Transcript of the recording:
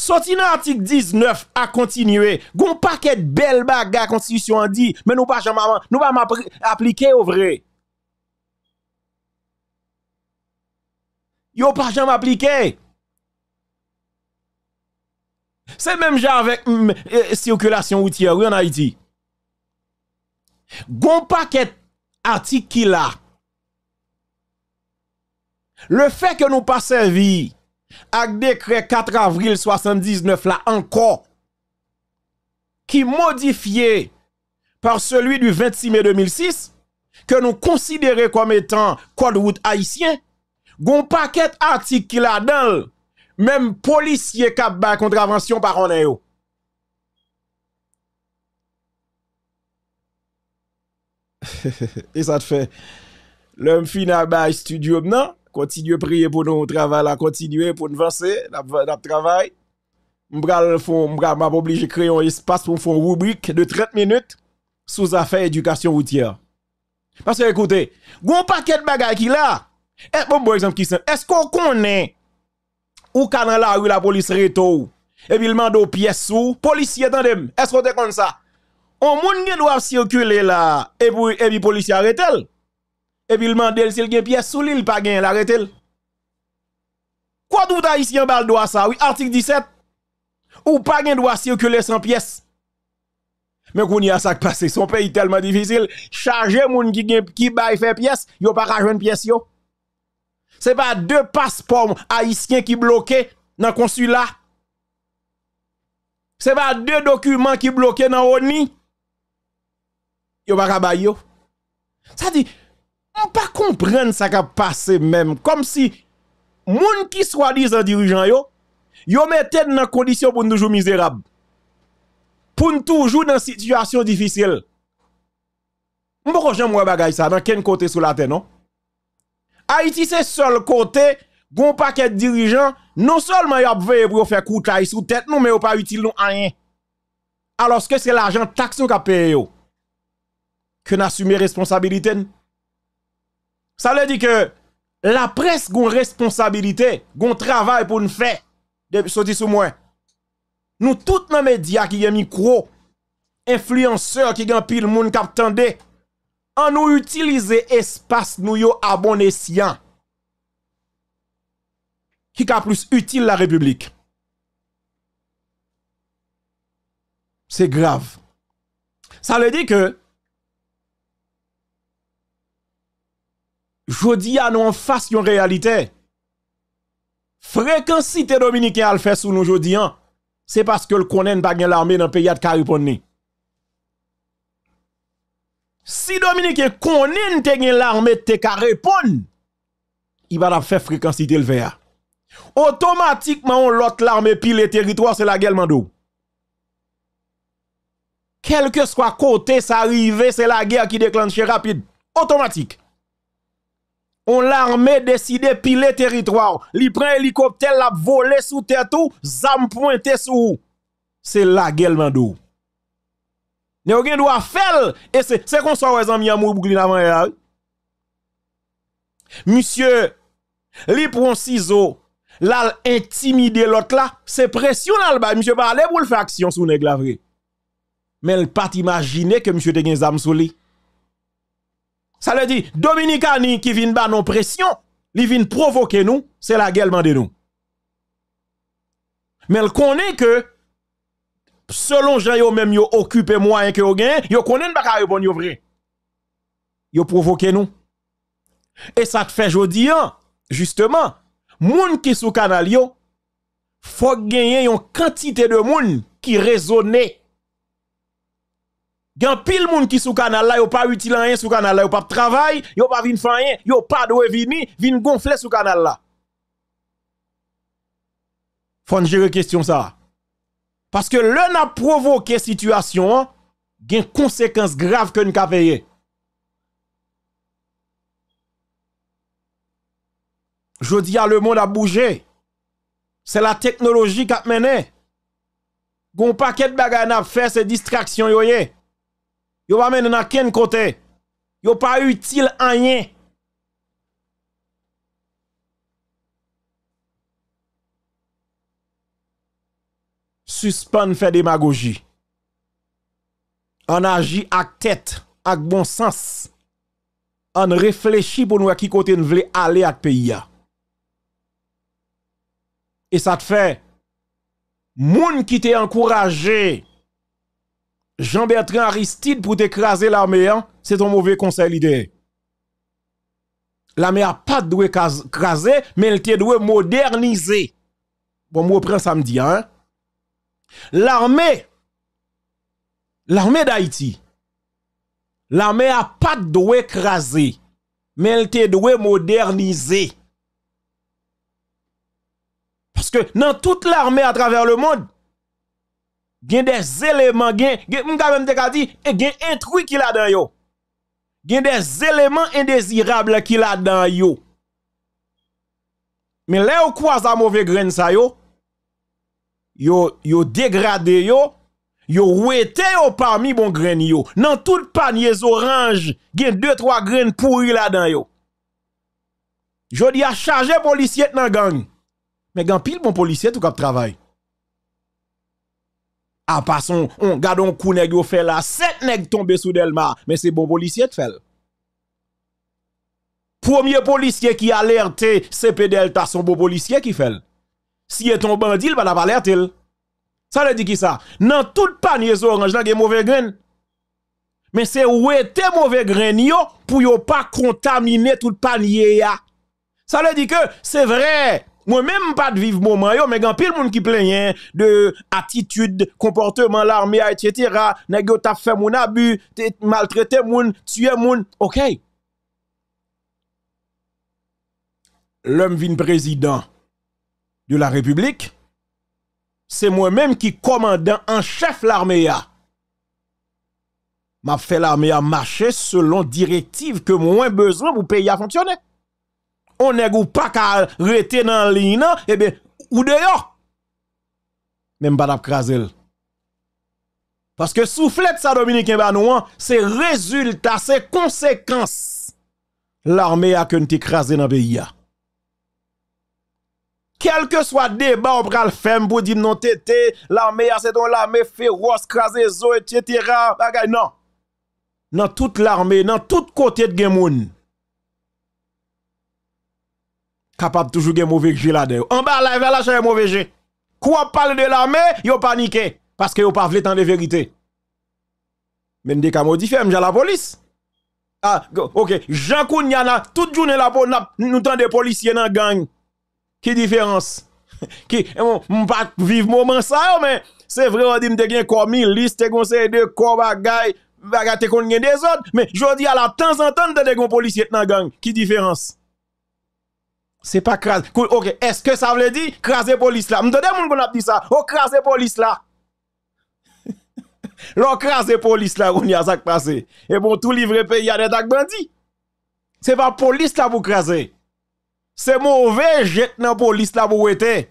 Sorti dans l'article 19 à continuer. Gon paquet de belles la constitution dit, mais nous pas jamais nous pas appliquer au vrai. Yo pas jamais appliqué. C'est même genre avec mm, euh, circulation routière en Haïti. Gon paquet article qui là. Le fait que nous pas servi Acte décret 4 avril 79 là encore, qui modifié par celui du 26 mai 2006, que nous considérons comme étant code route haïtien, gon paquet article qui dedans même policier qui ba contravention par an yo. Et ça te fait l'homme final studio non Continuez à prier pour nous travail, continuez pour nous avancer, dans travail. Je vais m'a obligé de créer un espace pour faire une rubrique de 30 minutes sous affaire éducation routière. Parce que écoutez, un paquet de bagages qui là. Et eh, bon bon exemple qui est-ce qu'on connaît où quand dans la rue la police reto et puis il mande aux pièces sous policier tandem, est-ce qu'on est comme ça? On ne doit circuler là et puis et puis policier arrête et puis il mandel s'il gen pièce sous l'île pas gen l'arrêter quoi tout haïtien bal ça oui article 17 ou pas gen droit circuler sans pièce mais qu'on y a ça passe. son pays tellement difficile charger moun qui gen qui bail fait pièce yo pas rajouté une pièce yo c'est pas deux passeports haïtiens qui bloquent dans le consulat c'est pas deux documents qui bloquent dans ONI yo pas ka yo ça dit on pas comprendre ça qui a passé même comme si moun qui soit disant dirigeant yo yo mettaient dans condition pour nous toujours misérable. Pour nous toujours dans situation difficile. Mboko j'aime moi bagay ça dans quel côté sur la terre non Haïti c'est seul côté bon paquet dirigeants non seulement y a veillé pour faire la sous tête non mais pas utile non rien. Alors que c'est l'argent taxe qui a payé yo. Que n'assumer responsabilité. Ça veut dire que la presse a une responsabilité, un travail pour nous faire depuis sortir sur moi. Nous tous nos médias qui ont micro, influenceurs qui ont pile monde qui en nous utiliser espace nous yo à bon Qui est plus utile la République? C'est grave. Ça veut dire que jodi à nous en face une réalité. Fréquencité dominicaine a le fait sous nous jodi hein. c'est parce que le connaît pas l'armée dans le pays de Si Dominique connaît te l'armée te répondre, il va faire fréquence. le vert. Automatiquement, l'autre l'armée pile le territoire, c'est la guerre mando. Quel que soit côté, ça arrive, c'est la guerre qui déclenche rapide. Automatique on l'armée décidé piler territoire. Li prend hélicoptère, l'a volé sous terre tout, zam pointé sous. C'est la gueule mandou. Ne rien doit faire et c'est c'est qu'on soit les amis amour bouglin avant Monsieur, li prend ciseau, l'a intimidé l'autre là, c'est pression là bah, monsieur va pour le faire action sous les la Mais il pas imaginer que monsieur te gen zam sous ça veut dire, Dominicani qui vient de nos pression, il vient provoquer nous, c'est la guerre de nous. Mais elle connaît que, selon Jean yo même yo occupé moyen que yo gagne, yo connaît pas répondre yo vrai. Yo provoqué nous. Et ça te fait jodi justement, gens qui sous canal yo, faut gagner une quantité de moun qui raisonnait Gen pile moun qui sou canal la, yo pas utile rien sou canal la, yo pas travail, yo pas vinn faire rien, yo pas doit venir, vinn gonfler sous canal là. Faut gérer question ça. Parce que l'un a provoqué situation, gen conséquences graves que nous ka Je dis à le monde a bougé. C'est la technologie qui a mené. Gon paquet de bagay n'a fait, ces distraction yo Yo pas mené dans quel côté. Yo pas utile en rien. Suspend fait démagogie. On agit avec tête, avec bon sens. On réfléchit pour nous à qui côté nous voulons aller à pays. Et ça te fait, moun qui t'est encouragé Jean-Bertrand Aristide pour écraser l'armée, hein, c'est ton mauvais conseil l'idée. L'armée a pas de écraser, mais elle doit moderniser. Bon, je reprends samedi. Hein? L'armée, l'armée d'Haïti, l'armée a pas de écraser, mais elle doit moderniser. Parce que dans toute l'armée à travers le monde, gen des éléments gen gen m'ka même te ka di eh, gen intrui qui l'a dan yo gen des éléments indésirables qui l'a dan yo mais là ou quoi sa mauvais grain ça yo yo yo dégradé yo yo wete yo parmi bon grain yo dans tout panier orange gen deux trois graines pourri là dan yo jodi a chargé policier dans gang mais gan pile bon policier tout kap travail ah, part on garde un coup de fait là, sept nèg tombés sous Delma, mais c'est bon policier de fait. Premier policier qui alerte CP Delta, son bon policier qui fait. Si est ton bandit, il va pas alerter. Ça veut dire qui ça? Dans tout panier orange, là, il y mauvais grain. Mais c'est où était mauvais grain pour ne pas contaminer tout panier Ça veut dire que c'est vrai, moi-même, pas de vivre moment, yo, mais grand pile monde qui plaignent hein, de attitude, comportement, l'armée, etc. Tu t'a fait mon abus, maltraité moun, tué moun. Ok. L'homme vin président de la République. C'est moi-même qui commandant en chef l'armée. M'a fait l'armée marcher selon directive que moins besoin pour payer à fonctionner on n'est pas qu'à rester dans ligne Eh bien ou dehors même pas craser parce que soufflet ça Dominique, banouan, hein, c'est résultat c'est conséquence l'armée a qu'une t'écrasé dans pays hein. quel que soit le débat, on le faire pour dire non, tété, l'armée, ah, c'est ton l'armée féroce, crasé, zo, etc. Non. Dans toute l'armée, dans tout côté de Gemoun capable toujours de mauvais jeu En bas, live là, c'est mauvais jeu. Quoi parle de l'armée, yo paniqué. Parce que yo pas tant de vérité. Mais des cas modifié, j'ai la police. Ah, ok. Jean Kounyana, toute journée là, nous tant des policiers dans gang. Qui différence? Qui, eh, on pas vivre moment ça, mais c'est vrai, on dit, me gen comme milice, te conseil de corps bagay, bagaille te kon des autres. Mais je dis à la temps en temps, de des policiers dans gang. Qui différence? c'est pas crase. OK, est-ce que ça veut dire craser police là Me donnez mon qu'on a dit ça. Oh craser police là. L'on craser police là on y a ça passé. Et bon tout livre pays a des tag bandits. C'est pas police là pour craser. C'est mauvais jet dans police là pour être.